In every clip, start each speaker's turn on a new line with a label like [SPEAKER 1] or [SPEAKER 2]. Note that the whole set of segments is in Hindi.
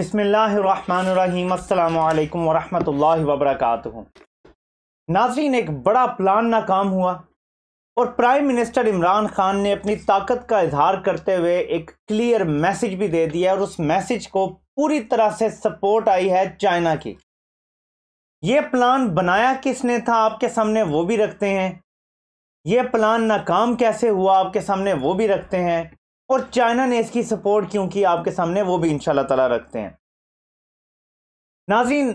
[SPEAKER 1] बसमीम् अल्लाम वरहमल वबरक नाजरीन एक बड़ा प्लान नाकाम हुआ और प्राइम मिनिस्टर इमरान खान ने अपनी ताकत का इजहार करते हुए एक क्लियर मैसेज भी दे दिया और उस मैसेज को पूरी तरह से सपोर्ट आई है चाइना की ये प्लान बनाया किसने था आपके सामने वो भी रखते हैं ये प्लान नाकाम कैसे हुआ आपके सामने वो भी रखते हैं और चाइना ने इसकी सपोर्ट क्यों की आपके सामने वो भी इंशाल्लाह ताला रखते हैं नाजीन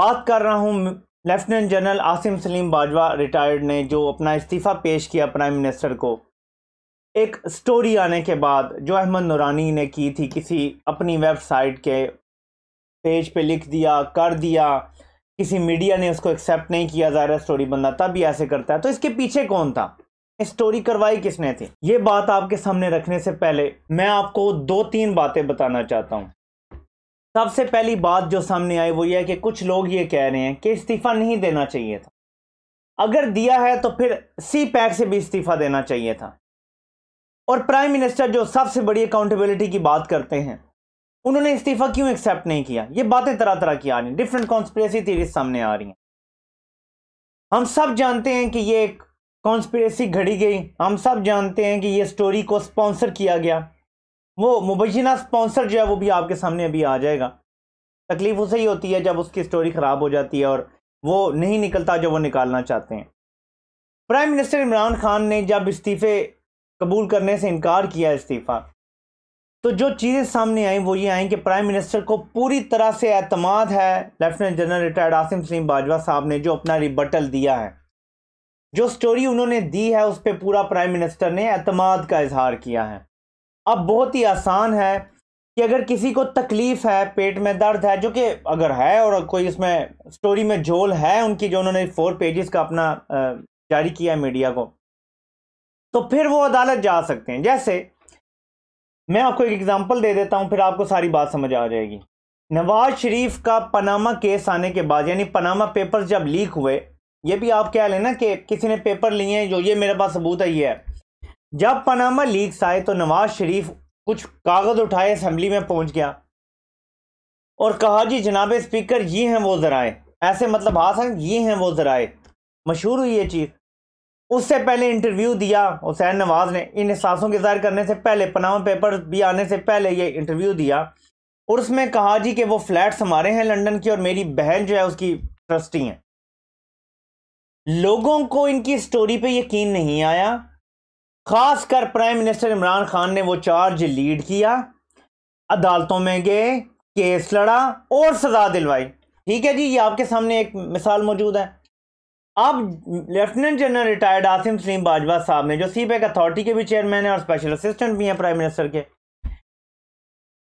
[SPEAKER 1] बात कर रहा हूँ lieutenant general Asim Saleem Bajwa retired ने जो अपना इस्तीफ़ा पेश किया प्राइम मिनिस्टर को एक स्टोरी आने के बाद जो अहमद नूरानी ने की थी किसी अपनी वेबसाइट के पेज पे लिख दिया कर दिया किसी मीडिया ने उसको एक्सेप्ट नहीं किया ज़ाहिर स्टोरी बंदा तब भी ऐसे करता है तो इसके पीछे कौन था स्टोरी करवाई किसने थी ये बात आपके सामने रखने से पहले मैं आपको दो तीन बातें बताना चाहता हूँ सबसे पहली बात जो सामने आई वो ये है कि कुछ लोग ये कह रहे हैं कि इस्तीफ़ा नहीं देना चाहिए था अगर दिया है तो फिर सी पैक से भी इस्तीफ़ा देना चाहिए था और प्राइम मिनिस्टर जो सबसे बड़ी अकाउंटेबिलिटी की बात करते हैं उन्होंने इस्तीफ़ा क्यों एक्सेप्ट नहीं किया ये बातें तरह तरह की आ रही हैं डिफरेंट कॉन्स्परेसी थी सामने आ रही हैं हम सब जानते हैं कि ये एक कॉन्स्परेसी घड़ी गई हम सब जानते हैं कि ये स्टोरी को स्पॉन्सर किया गया वो मुबैना स्पॉन्सर जो है वो भी आपके सामने अभी आ जाएगा तकलीफ उसे ही होती है जब उसकी स्टोरी ख़राब हो जाती है और वो नहीं निकलता जो वो निकालना चाहते हैं प्राइम मिनिस्टर इमरान खान ने जब इस्तीफ़े कबूल करने से इनकार किया इस्तीफ़ा तो जो चीज़ें सामने आई वो ये आई कि प्राइम मिनिस्टर को पूरी तरह से अतमाद है lieutenant general retired Asim Saleem Bajwa साहब ने जो अपना रिबटल दिया है जो स्टोरी उन्होंने दी है उस पर पूरा प्राइम मिनिस्टर ने अतमाद का इजहार किया है अब बहुत ही आसान है कि अगर किसी को तकलीफ़ है पेट में दर्द है जो कि अगर है और कोई इसमें स्टोरी में झोल है उनकी जो उन्होंने फोर पेजेस का अपना जारी किया है मीडिया को तो फिर वो अदालत जा सकते हैं जैसे मैं आपको एक एग्ज़ाम्पल दे देता हूँ फिर आपको सारी बात समझ आ जाएगी नवाज शरीफ का पनामा केस आने के बाद यानी पनामा पेपर्स जब लीक हुए ये भी आप क्या लेना कि किसी ने पेपर लिए हैं जो ये मेरे पास सबूत है ये है जब पनामा लीक्स आए तो नवाज शरीफ कुछ कागज़ उठाए असम्बली में पहुंच गया और कहा जी जनाब स्पीकर ये हैं वो ज़राए ऐसे मतलब हासन ये हैं वो ज़राए मशहूर हुई ये चीज़ उससे पहले इंटरव्यू दिया हुसैन नवाज ने इन एहसासों के ज़ाहिर करने से पहले पनामा पेपर भी आने से पहले ये इंटरव्यू दिया और उसमें कहा जी कि वो फ्लैट्स हमारे हैं लंदन की और मेरी बहन जो है उसकी ट्रस्टी हैं लोगों को इनकी स्टोरी पे यकीन नहीं आया खासकर प्राइम मिनिस्टर इमरान खान ने वो चार्ज लीड किया अदालतों में गए केस लड़ा और सजा दिलवाई ठीक है जी ये आपके सामने एक मिसाल मौजूद है अब lieutenant general retired Asim Saleem Bajwa साहब ने जो सी पैक अथॉरिटी के भी चेयरमैन है और स्पेशल असिस्टेंट भी हैं प्राइम मिनिस्टर के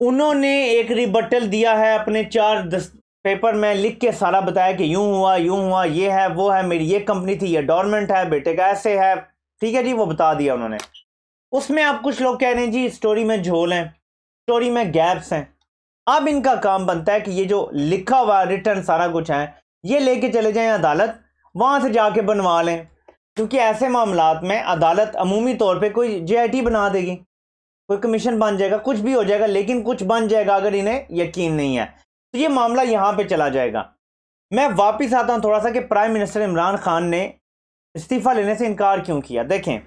[SPEAKER 1] उन्होंने एक रिबटल दिया है अपने चार पेपर में लिख के सारा बताया कि यूं हुआ यूं हुआ ये है वो है मेरी ये कंपनी थी ये डॉर्मेंट है बेटे का ऐसे है ठीक है जी वो बता दिया उन्होंने उसमें आप कुछ लोग कह रहे हैं जी स्टोरी में झोल हैं स्टोरी में गैप्स हैं अब इनका काम बनता है कि ये जो लिखा हुआ रिटर्न सारा कुछ है ये लेके चले जाएं अदालत वहाँ से जाके बनवा लें क्योंकि ऐसे मामला में अदालत अमूमी तौर पर कोई जे बना देगी कोई कमीशन बन जाएगा कुछ भी हो जाएगा लेकिन कुछ बन जाएगा अगर इन्हें यकीन नहीं है तो ये मामला यहाँ पे चला जाएगा मैं वापस आता हूँ थोड़ा सा कि प्राइम मिनिस्टर इमरान खान ने इस्तीफा लेने से इनकार क्यों किया देखें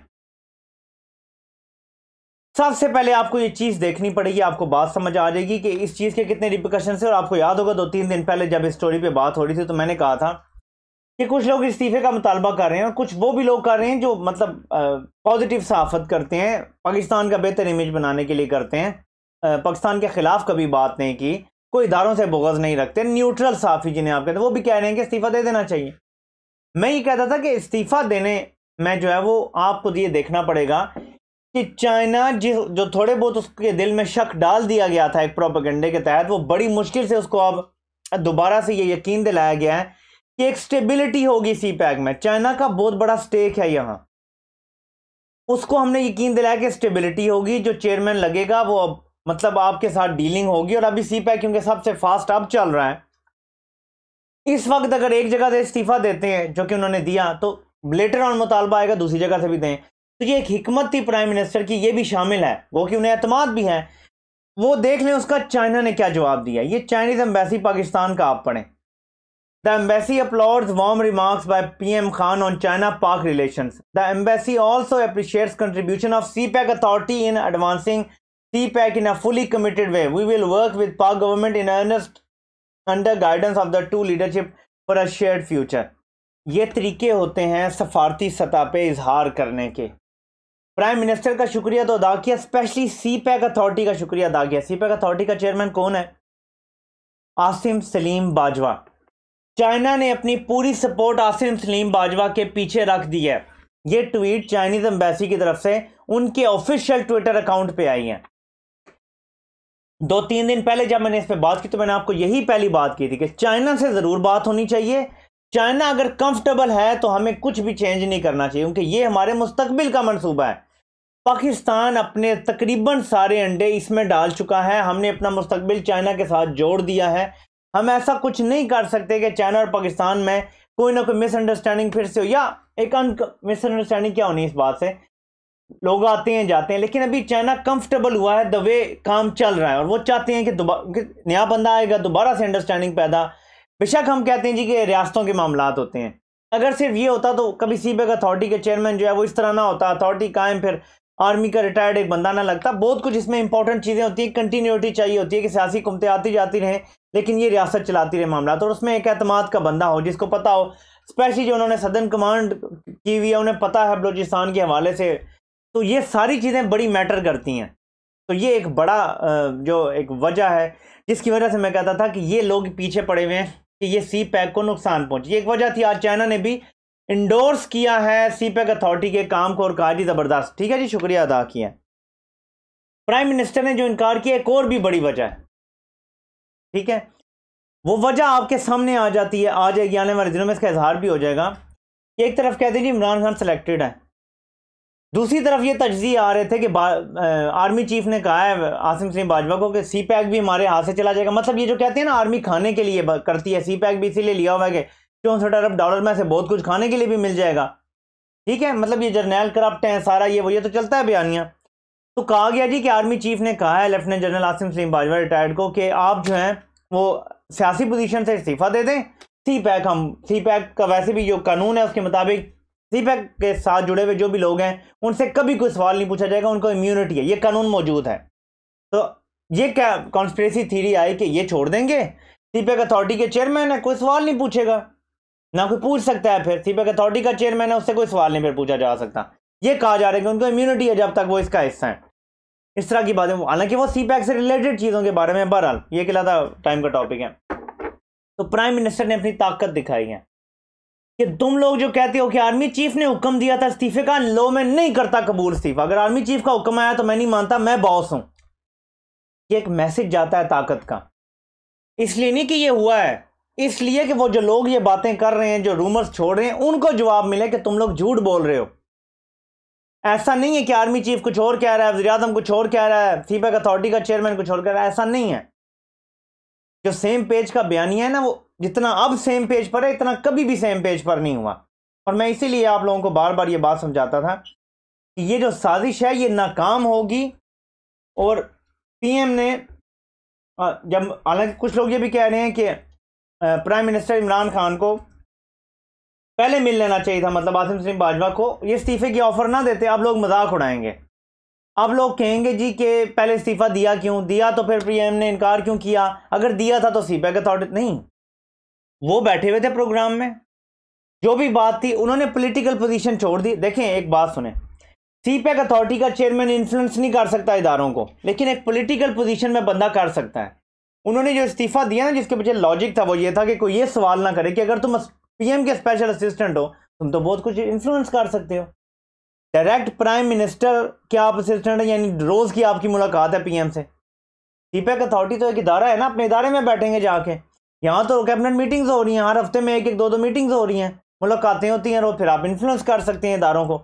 [SPEAKER 1] सबसे पहले आपको ये चीज़ देखनी पड़ेगी आपको बात समझ आ जाएगी कि इस चीज़ के कितने रिप्रिकॉशन है और आपको याद होगा दो तीन दिन पहले जब इस स्टोरी पे बात हो रही थी तो मैंने कहा था कि कुछ लोग इस्तीफे का मुतालबा कर रहे हैं और कुछ वो भी लोग कर रहे हैं जो मतलब पॉजिटिव सहाफत करते हैं पाकिस्तान का बेहतर इमेज बनाने के लिए करते हैं पाकिस्तान के ख़िलाफ़ कभी बात नहीं की कोई इधारों से बोगज नहीं रखते न्यूट्रल साफ़ी जिन्हें आप कहते हैं वो भी कह रहे हैं कि इस्तीफ़ा दे देना चाहिए मैं ये कहता था कि इस्तीफ़ा देने में जो है वो आपको ये देखना पड़ेगा कि चाइना जिस जो थोड़े बहुत उसके दिल में शक डाल दिया गया था एक प्रोपागेंडे के तहत वो बड़ी मुश्किल से उसको अब दोबारा से ये यकीन दिलाया गया है कि एक स्टेबिलिटी होगी सी पैक में चाइना का बहुत बड़ा स्टेक है यहाँ उसको हमने यकीन दिलाया कि स्टेबिलिटी होगी जो चेयरमैन लगेगा वो अब मतलब आपके साथ डीलिंग होगी और अभी सी पैक क्योंकि सबसे फास्ट अब चल रहा है इस वक्त अगर एक जगह से इस्तीफ़ा देते हैं जो कि उन्होंने दिया तो लेटर ऑन मुतालबा आएगा दूसरी जगह से भी दें तो ये एक हमत थी प्राइम मिनिस्टर की ये भी शामिल है वो कि उन्हें अतमाद भी है वो देख लें उसका चाइना ने क्या जवाब दिया ये चाइनीज़ एम्बेसी पाकिस्तान का आप पढ़ें applaud warm remarks by P M Khan on China Pak relation the embassy also appreciates contribution of CPEC authority in advancing CPAC in a fully committed way. We will work with Pak government in earnest under guidance of the two leadership for a shared future. ये तरीके होते हैं सफारती सतह पे इजहार करने के प्राइम मिनिस्टर का शुक्रिया तो अदा किया स्पेशली सी पैक अथॉरिटी का शुक्रिया अदा किया सी पैक अथॉरिटी का चेयरमैन कौन है आसिम सलीम बाजवा चाइना ने अपनी पूरी सपोर्ट आसिम सलीम बाजवा के पीछे रख दी है ये ट्वीट चाइनीज़ एम्बेसी की तरफ से उनके ऑफिशियल ट्विटर अकाउंट पे आई है दो तीन दिन पहले जब मैंने इस पर बात की तो मैंने आपको यही पहली बात की थी कि चाइना से ज़रूर बात होनी चाहिए चाइना अगर कंफर्टेबल है तो हमें कुछ भी चेंज नहीं करना चाहिए क्योंकि ये हमारे मुस्तबिल का मनसूबा है पाकिस्तान अपने तकरीबन सारे अंडे इसमें डाल चुका है हमने अपना मुस्तबिल चाइना के साथ जोड़ दिया है हम ऐसा कुछ नहीं कर सकते कि चाइना और पाकिस्तान में कोई ना कोई मिसअंडरस्टैंडिंग फिर से हो या एक मिसअंडरस्टैंडिंग क्या होनी इस बात से लोग आते हैं जाते हैं लेकिन अभी चाइना कंफर्टेबल हुआ है द वे काम चल रहा है और वो चाहते हैं कि दोबारा नया बंदा आएगा दोबारा से अंडरस्टैंडिंग पैदा बेशक हम कहते हैं जी कि रियासतों के मामला होते हैं अगर सिर्फ ये होता तो कभी सीबेक अथॉरिटी के चेयरमैन जो है वो इस तरह ना होता अथॉरिटी कायम फिर आर्मी का रिटायर्ड एक बंदा ना लगता बहुत कुछ इसमें इंपॉर्टेंट चीज़ें होती हैं कंटिन्यूटी चाहिए होती है कि सियासी कुमतें आती जाती रहें लेकिन ये रियासत चलाती रहे मामला तो और उसमें एक अहतमाद का बंदा हो जिसको पता हो स्पेशली जो उन्होंने सदन कमांड की हुई है उन्हें पता है बलोचिस्तान के हवाले से तो ये सारी चीज़ें बड़ी मैटर करती हैं तो ये एक बड़ा जो एक वजह है जिसकी वजह से मैं कहता था कि ये लोग पीछे पड़े हुए हैं कि ये सी पैक e को नुकसान पहुंचे ये एक वजह थी आज चाइना ने भी इंडोर्स किया है सी पैक अथॉरिटी के काम को और कहा जी ज़बरदस्त ठीक है जी शुक्रिया अदा किया प्राइम मिनिस्टर ने जो इनकार किया एक और भी बड़ी वजह है ठीक है वो वजह आपके सामने आ जाती है आ जाएगी आने वाले दिनों में इसका इजहार भी हो जाएगा एक तरफ कहते हैं जी इमरान खान सेलेक्टेड है दूसरी तरफ ये तजी आ रहे थे कि आर्मी चीफ ने कहा है आसिम सलीम बाजवा को कि सी पैक भी हमारे हाथ से चला जाएगा मतलब ये जो कहते हैं ना आर्मी खाने के लिए करती है सी पैक भी इसीलिए लिया हुआ है कि चौंसठ अरब डॉलर में से बहुत कुछ खाने के लिए भी मिल जाएगा ठीक है मतलब ये जर्नैल करप्ट हैं सारा ये वो ये तो चलता है बयानिया तो कहा गया जी कि आर्मी चीफ ने कहा है lieutenant general Asim Saleem Bajwa retired को कि आप जो हैं वो सियासी पोजीशन से इस्तीफ़ा दे दें सी पैक हम सी पैक का वैसे भी जो कानून है उसके मुताबिक सीपैक e के साथ जुड़े हुए जो भी लोग हैं उनसे कभी कोई सवाल नहीं पूछा जाएगा उनको इम्यूनिटी है ये कानून मौजूद है तो ये क्या कॉन्स्परेसी थीरी आई कि ये छोड़ देंगे सीपैक अथॉरिटी e के चेयरमैन है कोई सवाल नहीं पूछेगा ना कोई पूछ सकता है फिर सीपैक अथॉरिटी e का चेयरमैन है उससे कोई सवाल नहीं फिर पूछा जा सकता ये कहा जा रहा है कि उनको इम्यूनिटी है जब तक वो इसका हिस्सा है इस तरह की बातें हालांकि वो सी पैक से रिलेटेड चीज़ों के बारे में बहरहाल ये कहलाता तो टाइम का टॉपिक है तो प्राइम मिनिस्टर ने अपनी ताकत दिखाई है कि तुम लोग जो कहते हो कि आर्मी चीफ ने हुक्म दिया था इस्तीफे का लो मैं नहीं करता कबूल इस्तीफा अगर आर्मी चीफ का हुक्म आया तो मैं नहीं मानता मैं बॉस हूं ये एक मैसेज जाता है ताकत का इसलिए नहीं कि ये हुआ है इसलिए कि वो जो लोग ये बातें कर रहे हैं जो रूमर्स छोड़ रहे हैं उनको जवाब मिले कि तुम लोग झूठ बोल रहे हो ऐसा नहीं है कि आर्मी चीफ कुछ और कह रहा है वजी अजम कुछ और कह रहा है फीपैक अथॉरिटी का चेयरमैन कुछ और कह रहा है ऐसा नहीं है जो सेम पेज का बयानिया है ना वो जितना अब सेम पेज पर है इतना कभी भी सेम पेज पर नहीं हुआ और मैं इसीलिए आप लोगों को बार बार ये बात समझाता था कि ये जो साजिश है ये नाकाम होगी और पीएम ने जब हालांकि कुछ लोग ये भी कह रहे हैं कि प्राइम मिनिस्टर इमरान खान को पहले मिल लेना चाहिए था मतलब आसिम सिंह बाजवा को ये इस्तीफे की ऑफ़र ना देते आप लोग मजाक उड़ाएंगे आप लोग कहेंगे जी कि पहले इस्तीफ़ा दिया क्यों दिया तो फिर पीएम ने इनकार क्यों किया अगर दिया था तो सी पैक अथॉरिटी नहीं वो बैठे हुए थे प्रोग्राम में जो भी बात थी उन्होंने पॉलिटिकल पोजीशन छोड़ दी देखें एक बात सुने सी पैक अथॉरिटी का चेयरमैन इन्फ्लुएंस नहीं कर सकता इदारों को लेकिन एक पॉलिटिकल पोजीशन में बंदा कर सकता है उन्होंने जो इस्तीफा दिया ना जिसके पीछे लॉजिक था वो ये था कि कोई ये सवाल ना करे कि अगर तुम पीएम के स्पेशल असिस्टेंट हो तुम तो बहुत कुछ इन्फ्लुएंस कर सकते हो डायरेक्ट प्राइम मिनिस्टर के आप असिस्टेंट हैं यानी रोज़ की आपकी मुलाकात है पीएम से सी पैक अथॉरिटी तो एक इदारा है ना अपने इदारे में बैठेंगे जाके यहाँ तो कैबिनेट मीटिंग्स हो रही हैं हर हफ्ते में एक एक दो दो मीटिंग्स हो रही हैं मुलाकातें होती हैं और फिर आप इन्फ्लुएंस कर सकते हैं इदारों को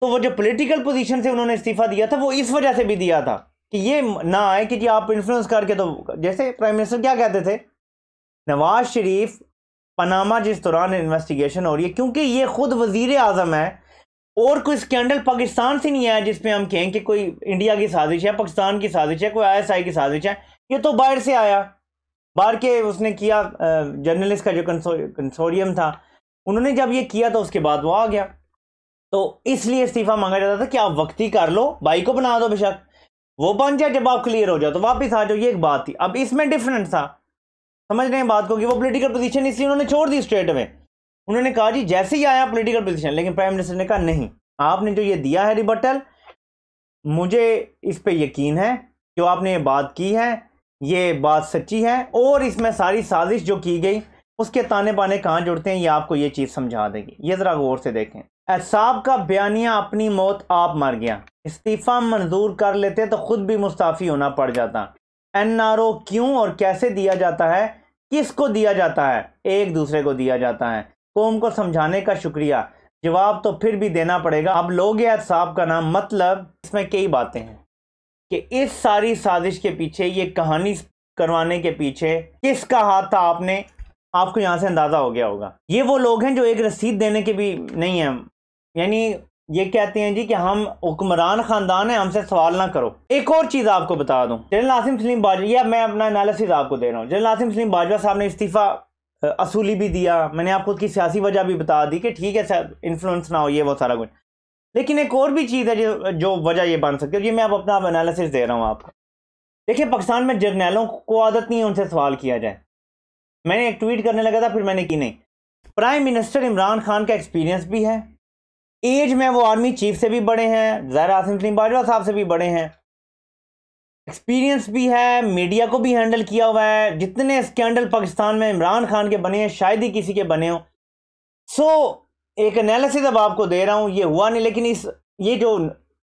[SPEAKER 1] तो वो जो पोलिटिकल पोजीशन से उन्होंने इस्तीफ़ा दिया था वो इस वजह से भी दिया था कि ये ना आए कि जी आप इन्फ्लुएंस करके तो जैसे प्राइम मिनिस्टर क्या कहते थे नवाज शरीफ पनामा जिस दौरान इन्वेस्टिगेशन हो रही है क्योंकि ये खुद वजीर आजम है और कोई स्कैंडल पाकिस्तान से नहीं आया जिसपे हम कहें कि कोई इंडिया की साजिश है पाकिस्तान की साजिश है कोई आईएसआई की साजिश है ये तो बाहर से आया बाहर के उसने किया जर्नलिस्ट का जो कंसोरियम था उन्होंने जब ये किया तो उसके बाद वो आ गया तो इसलिए इस्तीफा मांगा जाता था कि आप ही कर लो भाई को बना दो बेशक वो बन जाए जब आप क्लियर हो जाओ तो वापस आ जाओ ये एक बात थी अब इसमें डिफरेंट था समझ रहे हैं बात को कि वो पोलिटिकल पोजीशन इसलिए उन्होंने छोड़ दी स्टेट में उन्होंने कहा जी जैसे ही आया पोलिटिकल पोजीशन लेकिन प्राइम मिनिस्टर ने कहा नहीं आपने जो ये दिया है रिबटल मुझे इस पर यकीन है जो आपने ये बात की है ये बात सच्ची है और इसमें सारी साजिश जो की गई उसके ताने बाने कहाँ जुड़ते हैं ये आपको ये चीज़ समझा देगी ये ज़रा गौर से देखें एहसाब का बयानिया अपनी मौत आप मर गया इस्तीफ़ा मंजूर कर लेते तो ख़ुद भी मुस्ताफ़ी होना पड़ जाता एन आर ओ क्यों और कैसे दिया जाता है किस को दिया जाता है एक दूसरे को दिया जाता है कौम को समझाने का शुक्रिया जवाब तो फिर भी देना पड़ेगा अब लोग एहसाब का नाम मतलब इसमें कई बातें हैं कि इस सारी साजिश के पीछे ये कहानी करवाने के पीछे किसका हाथ था आपने आपको यहाँ से अंदाज़ा हो गया होगा ये वो लोग हैं जो एक रसीद देने के भी नहीं हैं यानी ये कहते हैं जी कि हम हुक्मरान ख़ानदान है हमसे सवाल ना करो एक और चीज़ आपको बता दूं जनरल आसिम सलीम बाजवा यह मैं अपना एनालिसिस आपको दे रहा हूँ जनरल आसिम सलीम बाजवा साहब ने इस्तीफ़ा असूली भी दिया मैंने आपको उसकी सियासी वजह भी बता दी कि ठीक है सर इन्फ्लुएंस ना हो ये वो सारा कुछ लेकिन एक और भी चीज़ है जो जो वजह ये बन सकती है ये मैं अब अपना एनालिसिस दे रहा हूँ आपको देखिए पाकिस्तान में जर्नैलों को आदत नहीं है उनसे सवाल किया जाए मैंने एक ट्वीट करने लगा था फिर मैंने की नहीं प्राइम मिनिस्टर इमरान खान का एक्सपीरियंस भी है एज में वो आर्मी चीफ से भी बड़े हैं जहर आसिम सिंह बाजवा साहब से भी बड़े हैं एक्सपीरियंस भी है मीडिया को भी हैंडल किया हुआ है जितने स्कैंडल पाकिस्तान में इमरान खान के बने हैं शायद ही किसी के बने हों सो so, एक एनालिसिस अब आपको दे रहा हूं ये हुआ नहीं लेकिन इस ये जो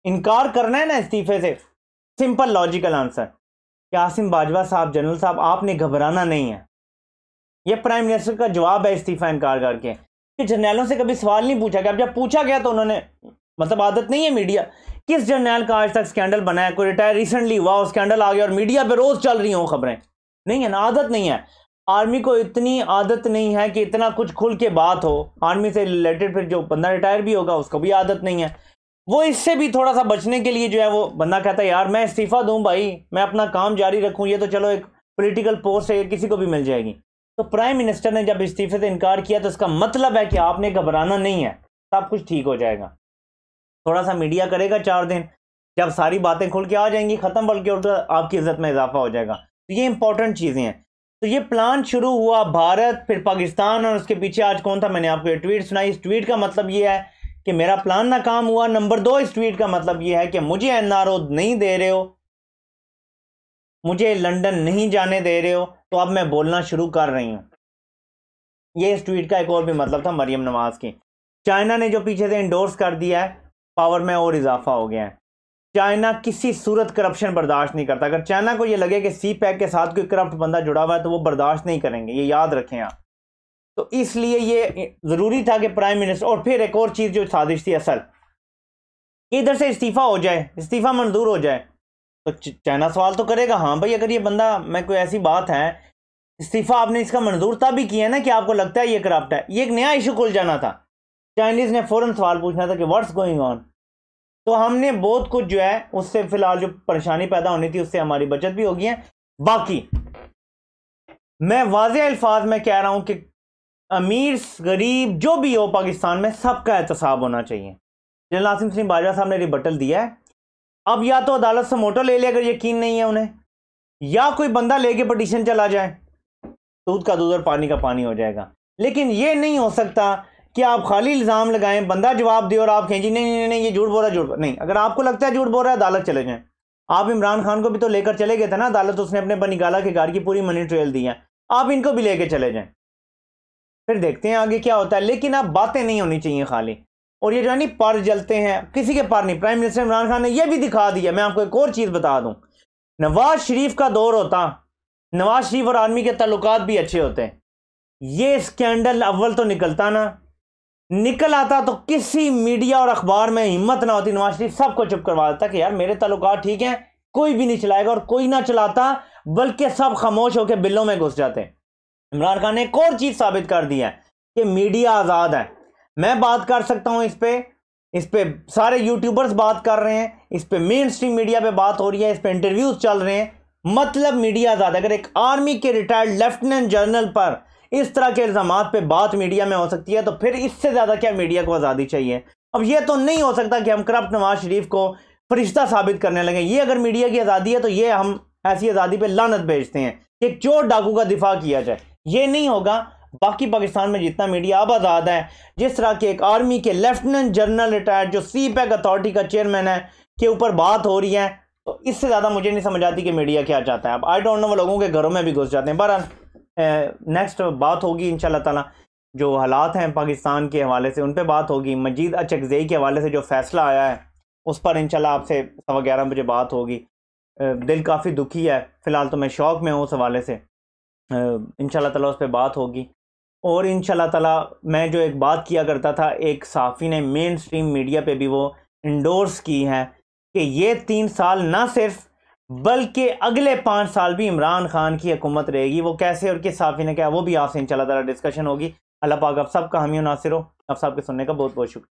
[SPEAKER 1] इनकार करना है ना इस्तीफे से सिंपल लॉजिकल आंसर कि आसिम बाजवा साहब जनरल साहब आपने घबराना नहीं है ये प्राइम मिनिस्टर का जवाब है इस्तीफा इनकार करके कि जर्नैलों से कभी सवाल नहीं पूछा गया अब जब पूछा गया तो उन्होंने मतलब आदत नहीं है मीडिया किस जर्नैल का आज तक स्कैंडल बनाया कोई रिटायर रिसेंटली हुआ स्कैंडल आ गया और मीडिया पर रोज चल रही हों खबरें नहीं है ना आदत नहीं है आर्मी को इतनी आदत नहीं है कि इतना कुछ खुल के बात हो आर्मी से रिलेटेड फिर जो बंदा रिटायर भी होगा उसको भी आदत नहीं है वो इससे भी थोड़ा सा बचने के लिए जो है वो बंदा कहता है यार मैं इस्तीफ़ा दूं भाई मैं अपना काम जारी रखूं ये तो चलो एक पोलिटिकल पोस्ट है किसी को भी मिल जाएगी तो प्राइम मिनिस्टर ने जब इस्तीफे से इनकार किया तो इसका मतलब है कि आपने घबराना नहीं है सब कुछ ठीक हो जाएगा थोड़ा सा मीडिया करेगा चार दिन जब सारी बातें खुल के आ जाएंगी ख़त्म बल्कि तो आपकी इज्जत में इजाफा हो जाएगा तो ये इंपॉर्टेंट चीज़ें हैं तो ये प्लान शुरू हुआ भारत फिर पाकिस्तान और उसके पीछे आज कौन था मैंने आपको ये ट्वीट सुनाई इस ट्वीट का मतलब ये है कि मेरा प्लान नाकाम हुआ नंबर दो इस ट्वीट का मतलब ये है कि मुझे एन नहीं दे रहे हो मुझे लंदन नहीं जाने दे रहे हो तो अब मैं बोलना शुरू कर रही हूँ ये इस ट्वीट का एक और भी मतलब था मरियम नवाज की चाइना ने जो पीछे से इंडोर्स कर दिया है पावर में और इजाफा हो गया है चाइना किसी सूरत करप्शन बर्दाश्त नहीं करता अगर चाइना को ये लगे कि सी पैक के साथ कोई करप्ट बंदा जुड़ा हुआ है तो वो बर्दाश्त नहीं करेंगे ये याद रखें आप तो इसलिए ये ज़रूरी था कि प्राइम मिनिस्टर और फिर एक और चीज़ जो साजिश थी असल इधर से इस्तीफ़ा हो जाए इस्तीफ़ा मंजूर हो जाए तो चाइना सवाल तो करेगा हाँ भाई अगर ये बंदा मैं कोई ऐसी बात है इस्तीफ़ा आपने इसका मंजूर तब भी किया है ना कि आपको लगता है ये करप्ट है ये एक नया इशू खुल जाना था चाइनीज़ ने फ़ौरन सवाल पूछना था कि व्हाट्स गोइंग ऑन तो हमने बहुत कुछ जो है उससे फिलहाल जो परेशानी पैदा होनी थी उससे हमारी बचत भी होगी है बाकी मैं वाज अल्फाज में कह रहा हूं कि अमीर गरीब जो भी हो पाकिस्तान में सबका एहतसाब होना चाहिए जनरल आसिम सिंह बाजवा साहब ने रिबटल दिया है अब या तो अदालत से मोटर ले ले अगर यकीन नहीं है उन्हें या कोई बंदा लेके पटिशन चला जाए दूध का दूध और पानी का पानी हो जाएगा लेकिन ये नहीं हो सकता कि आप खाली इल्ज़ाम लगाएं बंदा जवाब दे और आप कहें जी नहीं नहीं नहीं ये झूठ बोल रहा झूठ नहीं अगर आपको लगता है झूठ बोल रहा है अदालत चले जाएं आप इमरान खान को भी तो लेकर चले गए थे ना अदालत उसने अपने बनिगाला के गार की पूरी मनी ट्रेल दी है आप इनको भी लेके चले जाएं फिर देखते हैं आगे क्या होता है लेकिन आप बातें नहीं होनी चाहिए खाली और ये जो है पर जलते हैं किसी के पर नहीं प्राइम मिनिस्टर इमरान खान ने यह भी दिखा दिया मैं आपको एक और चीज़ बता दूँ नवाज शरीफ का दौर होता नवाज शरीफ और आर्मी के ताल्लुकात भी अच्छे होते हैं ये स्कैंडल अव्वल तो निकलता ना निकल आता तो किसी मीडिया और अखबार में हिम्मत ना होती नवाज शरीफ सबको चुप करवा देता कि यार मेरे तलुक ठीक हैं कोई भी नहीं चलाएगा और कोई ना चलाता बल्कि सब खामोश होकर बिलों में घुस जाते हैं इमरान खान ने एक और चीज़ साबित कर दी है कि मीडिया आज़ाद है मैं बात कर सकता हूं इस पर इस पर सारे यूट्यूबर्स बात कर रहे हैं इस पर मेन स्ट्रीम मीडिया पे बात हो रही है इस पर इंटरव्यूज़ चल रहे हैं मतलब मीडिया आज़ाद अगर एक आर्मी के रिटायर्ड लेफ्टिनेंट जनरल पर इस तरह के इल्ज़ाम पे बात मीडिया में हो सकती है तो फिर इससे ज़्यादा क्या मीडिया को आज़ादी चाहिए अब ये तो नहीं हो सकता कि हम करप्ट नवाज शरीफ को फरिश्ता साबित करने लगे ये अगर मीडिया की आज़ादी है तो ये हम ऐसी आज़ादी पर लानत भेजते हैं कि चोर डाकू का दिफा किया जाए ये नहीं होगा बाकी पाकिस्तान में जितना मीडिया अब आज़ाद है जिस तरह के एक आर्मी के लेफ्टिनेंट जनरल रिटायर्ड जो सी पैक e अथॉरिटी का चेयरमैन है के ऊपर बात हो रही है तो इससे ज़्यादा मुझे नहीं समझ आती कि मीडिया क्या चाहता है अब आई डोंट नो वो लोगों के घरों में भी घुस जाते हैं बहरहाल नेक्स्ट बात होगी इन ताला जो हालात हैं पाकिस्तान के हवाले से उन पर बात होगी मजीद अचकजई के हवाले से जो फैसला आया है उस पर इन आपसे सवा ग्यारह बजे बात होगी दिल काफ़ी दुखी है फ़िलहाल तो मैं शौक में हूँ उस हवाले से इन ताला उस पर बात होगी और इन ताला मैं जो एक बात किया करता था एक साफ़ी ने मेन स्ट्रीम मीडिया पर भी वो इंडोर्स की हैं कि ये तीन साल ना सिर्फ बल्कि अगले पाँच साल भी इमरान खान की हुकूमत रहेगी वो कैसे और किस साफ़ी ने क्या वो भी आपसे इन शाला डिस्कशन होगी अल्लाह पाक आप सबका हमी नासिर हो आप सबके सुनने का बहुत बहुत शुक्रिया